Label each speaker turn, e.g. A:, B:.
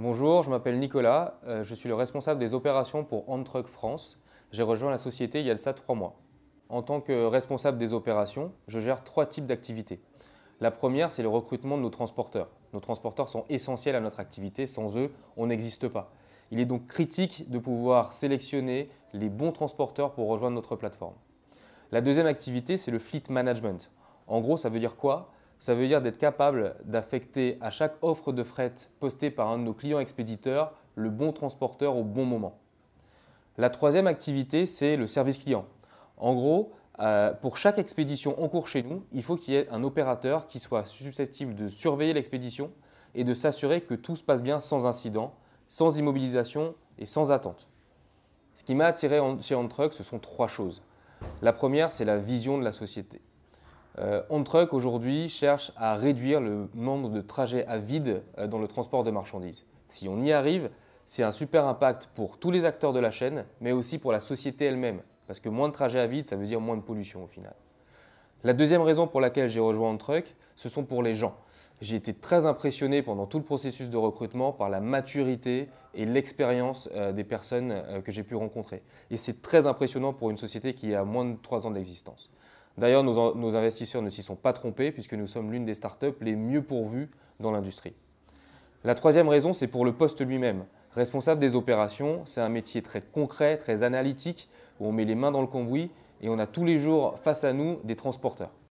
A: Bonjour, je m'appelle Nicolas, euh, je suis le responsable des opérations pour Handtruck France. J'ai rejoint la société il y a trois mois. En tant que responsable des opérations, je gère trois types d'activités. La première, c'est le recrutement de nos transporteurs. Nos transporteurs sont essentiels à notre activité, sans eux, on n'existe pas. Il est donc critique de pouvoir sélectionner les bons transporteurs pour rejoindre notre plateforme. La deuxième activité, c'est le fleet management. En gros, ça veut dire quoi ça veut dire d'être capable d'affecter à chaque offre de fret postée par un de nos clients expéditeurs le bon transporteur au bon moment. La troisième activité, c'est le service client. En gros, euh, pour chaque expédition en cours chez nous, il faut qu'il y ait un opérateur qui soit susceptible de surveiller l'expédition et de s'assurer que tout se passe bien sans incident, sans immobilisation et sans attente. Ce qui m'a attiré chez OnTruck, ce sont trois choses. La première, c'est la vision de la société. Euh, on Truck aujourd'hui cherche à réduire le nombre de trajets à vide euh, dans le transport de marchandises. Si on y arrive, c'est un super impact pour tous les acteurs de la chaîne, mais aussi pour la société elle-même, parce que moins de trajets à vide, ça veut dire moins de pollution au final. La deuxième raison pour laquelle j'ai rejoint Truck, ce sont pour les gens. J'ai été très impressionné pendant tout le processus de recrutement par la maturité et l'expérience euh, des personnes que j'ai pu rencontrer. Et c'est très impressionnant pour une société qui a moins de 3 ans d'existence. D'ailleurs, nos, investisseurs ne s'y sont pas trompés puisque nous sommes l'une des startups les mieux pourvues dans l'industrie. La troisième raison, c'est pour le poste lui-même. Responsable des opérations, c'est un métier très concret, très analytique, où on met les mains dans le cambouis et on a tous les jours face à nous des transporteurs.